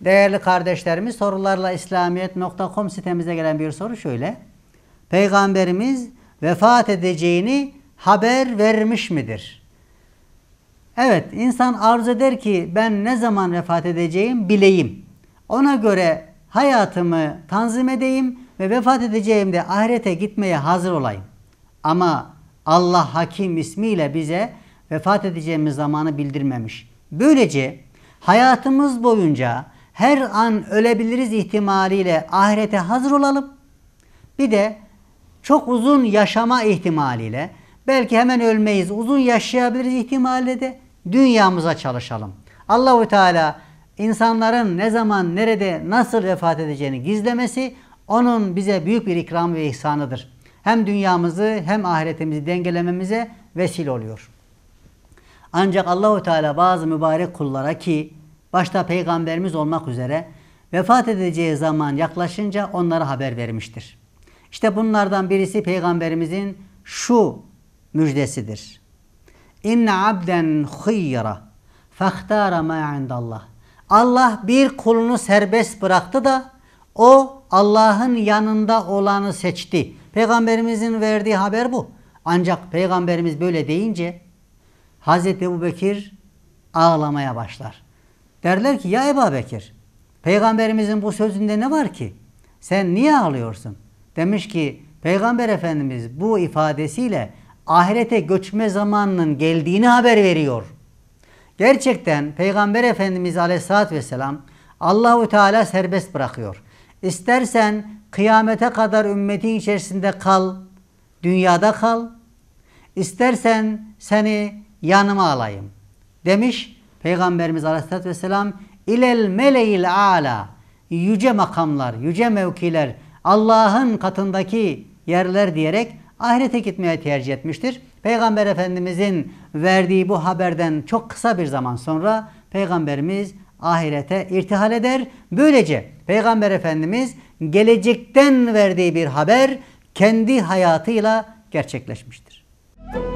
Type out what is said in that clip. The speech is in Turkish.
Değerli kardeşlerimiz sorularla İslamiyet.com sitemize gelen bir soru şöyle. Peygamberimiz vefat edeceğini haber vermiş midir? Evet insan arzu eder ki ben ne zaman vefat edeceğim bileyim. Ona göre hayatımı tanzim edeyim ve vefat edeceğimde ahirete gitmeye hazır olayım. Ama Allah Hakim ismiyle bize vefat edeceğimiz zamanı bildirmemiş. Böylece hayatımız boyunca her an ölebiliriz ihtimaliyle ahirete hazır olalım. Bir de çok uzun yaşama ihtimaliyle belki hemen ölmeyiz, uzun yaşayabiliriz ihtimaliyle de dünyamıza çalışalım. Allahu Teala insanların ne zaman, nerede, nasıl vefat edeceğini gizlemesi onun bize büyük bir ikram ve ihsanıdır. Hem dünyamızı hem ahiretimizi dengelememize vesile oluyor. Ancak Allahu Teala bazı mübarek kullara ki başta peygamberimiz olmak üzere vefat edeceği zaman yaklaşınca onlara haber vermiştir. İşte bunlardan birisi peygamberimizin şu müjdesidir. İnne abden hıyyara fahtara ma indallah. Allah bir kulunu serbest bıraktı da o Allah'ın yanında olanı seçti. Peygamberimizin verdiği haber bu. Ancak peygamberimiz böyle deyince Hazreti Ebu Bekir ağlamaya başlar. Derler ki ya Ebu Bekir peygamberimizin bu sözünde ne var ki? Sen niye ağlıyorsun? Demiş ki peygamber efendimiz bu ifadesiyle ahirete göçme zamanının geldiğini haber veriyor. Gerçekten peygamber efendimiz aleyhissalatü vesselam Allahu Teala serbest bırakıyor. İstersen kıyamete kadar ümmetin içerisinde kal, dünyada kal. İstersen seni yanıma alayım demiş Peygamberimiz Aleyhisselatü Vesselam ilel meleil ala yüce makamlar, yüce mevkiler, Allah'ın katındaki yerler diyerek ahirete gitmeye tercih etmiştir. Peygamber Efendimizin verdiği bu haberden çok kısa bir zaman sonra Peygamberimiz ahirete irtihal eder. Böylece Peygamber Efendimiz gelecekten verdiği bir haber kendi hayatıyla gerçekleşmiştir. Müzik